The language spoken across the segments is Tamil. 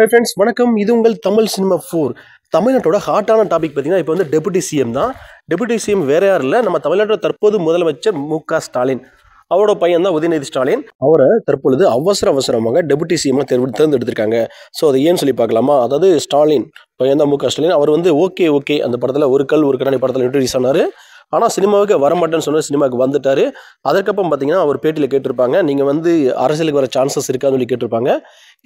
ஹே ஃப்ரெண்ட்ஸ் வணக்கம் இது உங்கள் தமிழ் சினிமா ஃபோர் தமிழ்நாட்டோட ஹாட்டான டாபிக் பார்த்தீங்கன்னா இப்போ வந்து டெபுட்டி சிஎம் தான் டெபுட்டி சிஎம் வேற யார் இல்லை நம்ம தமிழ்நாட்டோட தற்போது முதலமைச்சர் மு க ஸ்டாலின் அவரோட பையன் தான் உதயநிதி ஸ்டாலின் அவரை தற்பொழுது அவசர அவசரமாக டெபுட்டி சிஎம்மாக தேர்வு தேர்ந்தெடுத்திருக்காங்க ஸோ அதை ஏன்னு சொல்லி பார்க்கலாமா அதாவது ஸ்டாலின் பையன் தான் மு க ஸ்டாலின் அவர் வந்து ஓகே ஓகே அந்த படத்தில் ஒரு கல் ஒரு கடானி படத்தில் இன்ட்ரடியூஸ் ஆனார் ஆனால் சினிமாவுக்கு வரமாட்டேன்னு சொன்னால் சினிமாவுக்கு வந்துட்டார் அதுக்கப்புறம் பார்த்தீங்கன்னா அவர் பேட்டியில் கேட்டிருப்பாங்க நீங்கள் வந்து அரசியலுக்கு வர சான்சஸ் இருக்கான்னு சொல்லி கேட்டிருப்பாங்க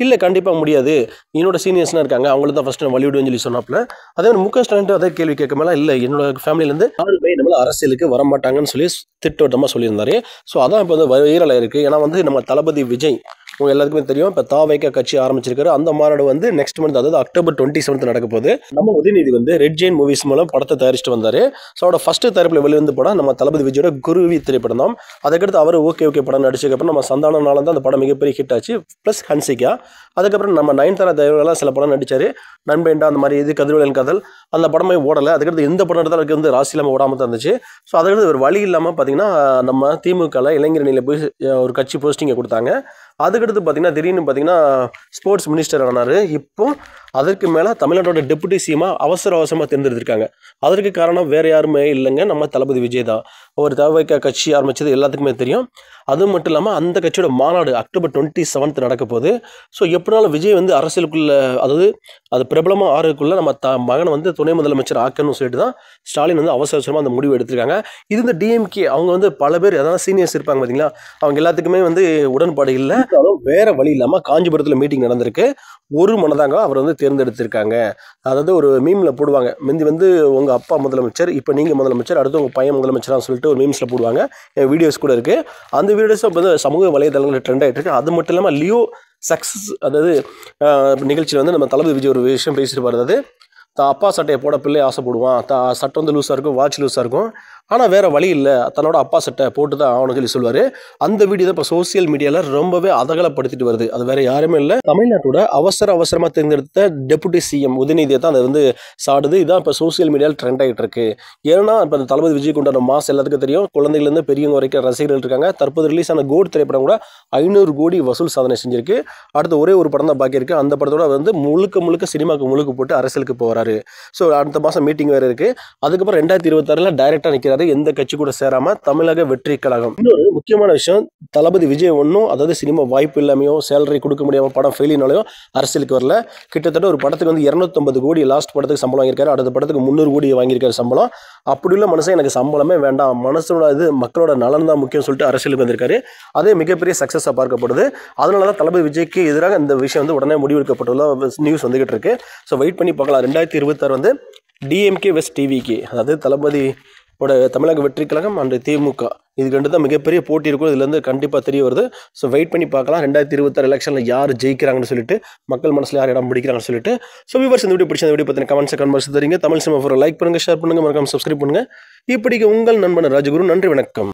இல்லை கண்டிப்பாக முடியாது என்னோட சீனியர்ஸ்னா இருக்காங்க அவங்களுக்கு தான் ஃபஸ்ட் நான் வழிவிடுவேன்னு சொல்லி சொன்னாப்புல அதே மாதிரி முக ஸ்டாலின் அதே கேள்வி கேட்க மேலே இல்லை என்னோட ஃபேமிலியிலேருந்து யாருமே நம்மள அரசியலுக்கு வரமாட்டாங்கன்னு சொல்லி திட்டோட்டமாக சொல்லியிருந்தாரு ஸோ அதான் இப்போ வந்து வைரலாக இருக்குது ஏன்னா வந்து நம்ம தளபதி விஜய் உங்கள் எல்லாருக்குமே தெரியும் இப்போ தாவைக்க கட்சி ஆரம்பிச்சிருக்காரு அந்த மாநாடு வந்து நெக்ஸ்ட் மந்த் அதாவது அக்டோபர் டுவெண்ட்டி செவன்த் நடக்க போது நம்ம உதயநிதி வந்து ரெட் ஜெயின் மூவிஸ் மூலம் படத்தை தயாரிச்சுட்டு வந்தார் ஸோ அவரோட ஃபஸ்ட்டு தயாரிப்பில் வெளிவந்து படம் நம்ம தளபதி விஜயோட குருவி திரைப்படம் தான் அதுக்கடுத்து அவர் ஓகே ஓகே படம் நடிச்சதுக்கப்புறம் நம்ம சந்தானனால தான் அந்த படம் மிகப்பெரிய ஹிட் ஆச்சு ப்ளஸ் ஹன்சிகா அதுக்கப்புறம் நம்ம நயன்தாரா தேவலாம் சில படம் நடித்தார் நண்பேண்டா அந்த மாதிரி இது கதிர்வேலன் கதல் அந்த படமே ஓடலை அதுக்கடுத்து எந்த படம் எடுத்தாலும் அதுக்கு வந்து ராசி இல்லாமல் ஓடாமல் தான் இருந்துச்சு ஸோ அதுக்கடுத்து ஒரு வழி இல்லாமல் பார்த்தீங்கன்னா நம்ம திமுகவில் அணியில் போய் ஒரு கட்சி போஸ்டிங்கை கொடுத்தாங்க அதுக்கடுத்து பார்த்தீங்கன்னா திடீர்னு பார்த்தீங்கன்னா ஸ்போர்ட்ஸ் மினிஸ்டர் ஆனார் இப்போ அதற்கு மேலே தமிழ்நாட்டோட டெப்புட்டி சிஎம்மா அவசர அவசரமாக தேர்ந்தெடுத்திருக்காங்க அதற்கு காரணம் வேறு யாருமே இல்லைங்க நம்ம தளபதி விஜய் தான் ஒரு தவைக்க கட்சி ஆரம்பித்தது எல்லாத்துக்குமே தெரியும் அது மட்டும் இல்லாமல் அந்த கட்சியோட மாநாடு அக்டோபர் டுவெண்ட்டி செவன்த் நடக்க போகுது ஸோ எப்படினாலும் விஜய் வந்து அரசியலுக்குள்ளே அதாவது அது பிரபலமாக ஆறுக்குள்ளே நம்ம த மகனை வந்து துணை முதலமைச்சர் ஆக்கணும்னு சொல்லிட்டு தான் ஸ்டாலின் வந்து அவசர அவசரமாக அந்த முடிவு எடுத்திருக்காங்க இது இந்த டிஎம்கே அவங்க வந்து பல பேர் எதாவது சீனியர்ஸ் இருப்பாங்க பார்த்தீங்களா அவங்க எல்லாத்துக்குமே வந்து உடன்பாடு இல்லை இருந்தாலும் வேற வழி இல்லாமல் காஞ்சிபுரத்தில் மீட்டிங் நடந்திருக்கு ஒரு மனதாங்க அவர் வந்து தேர்ந்தெடுத்திருக்காங்க அதாவது ஒரு மீமில் போடுவாங்க முந்தி வந்து உங்கள் அப்பா முதலமைச்சர் இப்போ நீங்கள் முதலமைச்சர் அடுத்து உங்கள் பையன் முதலமைச்சராக சொல்லிட்டு ஒரு மீம்ஸில் போடுவாங்க வீடியோஸ் கூட இருக்குது அந்த வீடியோஸ் வந்து சமூக வலைதளங்களில் ட்ரெண்ட் ஆகிட்டு இருக்கு அது மட்டும் இல்லாமல் லியோ சக்ஸஸ் அதாவது நிகழ்ச்சியில் வந்து நம்ம தளபதி விஜய் ஒரு விஷயம் பேசிட்டு வர்றது தான் அப்பா சட்டையை போட பிள்ளை ஆசைப்படுவான் தான் சட்டை வந்து லூஸாக இருக்கும் வாட்ச் லூஸாக இருக்கும் ஆனால் வேறு வழி இல்லை தன்னோட அப்பா சட்டை போட்டு தான் அவனு சொல்லி சொல்லுவார் அந்த வீடியோ தான் இப்போ சோசியல் மீடியாவில் ரொம்பவே அதகலப்படுத்திட்டு வருது அது வேறு யாருமே இல்லை தமிழ்நாட்டோட அவசர அவசரமாக தேர்ந்தெடுத்த டெபுட்டி சிஎம் உதயநிதியை தான் அது வந்து சாடுது இதான் இப்போ சோசியல் மீடியாவில் ட்ரெண்ட் ஆகிட்டு இருக்கு ஏன்னா இப்போ அந்த தளபதி விஜய் கொண்டாட மாஸ் எல்லாத்துக்கும் தெரியும் குழந்தைகள்லேருந்து பெரியவங்க வரைக்கும் ரசிகர்கள் இருக்காங்க தற்போது ரிலீஸ் ஆன கோட் திரைப்படம் கூட ஐநூறு கோடி வசூல் சாதனை செஞ்சிருக்கு அடுத்து ஒரே ஒரு படம் தான் பாக்கி இருக்கு அந்த படத்தோட வந்து முழுக்க முழுக்க சினிமாவுக்கு முழுக்க போட்டு அரசியலுக்கு போகிறாரு ஸோ அடுத்த மாதம் மீட்டிங் வேறு இருக்குது அதுக்கப்புறம் ரெண்டாயிரத்தி இருபத்தாறில் டைரெக்டாக நிற்கிறார் சேர்றாரு எந்த கட்சி கூட சேராம தமிழக வெற்றி கழகம் இன்னொரு முக்கியமான விஷயம் தளபதி விஜய் ஒன்றும் அதாவது சினிமா வாய்ப்பு இல்லாமையோ சேலரி கொடுக்க முடியாமல் படம் ஃபெயிலினாலையோ அரசியலுக்கு வரல கிட்டத்தட்ட ஒரு படத்துக்கு வந்து இரநூத்தம்பது கோடி லாஸ்ட் படத்துக்கு சம்பளம் வாங்கியிருக்காரு அடுத்த படத்துக்கு முந்நூறு கோடி வாங்கியிருக்காரு சம்பளம் அப்படி உள்ள மனுஷன் எனக்கு சம்பளமே வேண்டாம் மனசோட இது மக்களோட நலன் தான் முக்கியம் சொல்லிட்டு அரசியலுக்கு வந்திருக்காரு அதே மிகப்பெரிய சக்ஸஸாக பார்க்கப்படுது அதனால தான் தளபதி விஜய்க்கு எதிராக இந்த விஷயம் வந்து உடனே முடிவெடுக்கப்பட்டுள்ள நியூஸ் வந்துகிட்டு இருக்கு ஸோ வெயிட் பண்ணி பார்க்கலாம் ரெண்டாயிரத்தி இருபத்தாறு வந்து டிஎம்கே வெஸ்ட் டிவிக்கு அதாவது தளபதி தமிழக வெற்றி கழகம் அண்டு திமுக இது ரெண்டு தான் மிகப்பெரிய போட்டி இருக்கும் இதுலேருந்து கண்டிப்பாக தெரிய வருது ஸோ வெயிட் பண்ணி பார்க்கலாம் ரெண்டாயிரத்தி இருபத்தாறு எலெக்ஷன்ல யார் ஜெயிக்கிறாங்கன்னு சொல்லிட்டு மக்கள் மனசில் யார் இடம் பிடிக்கிறாங்கன்னு சொல்லிட்டு ஸோ விவர்ஸ் இந்த வீடியோ பிடிச்ச வீடியோ பற்றின கமெண்ட்ஸ் கன்வர்ஸ் தெரியுங்க தமிழ் சினிமா லைக் பண்ணுங்கள் ஷேர் பண்ணுங்கள் மறக்காம சப்ஸ்கிரைப் பண்ணுங்க இப்படிக்கு உங்கள் நண்பன் ராஜகுரு நன்றி வணக்கம்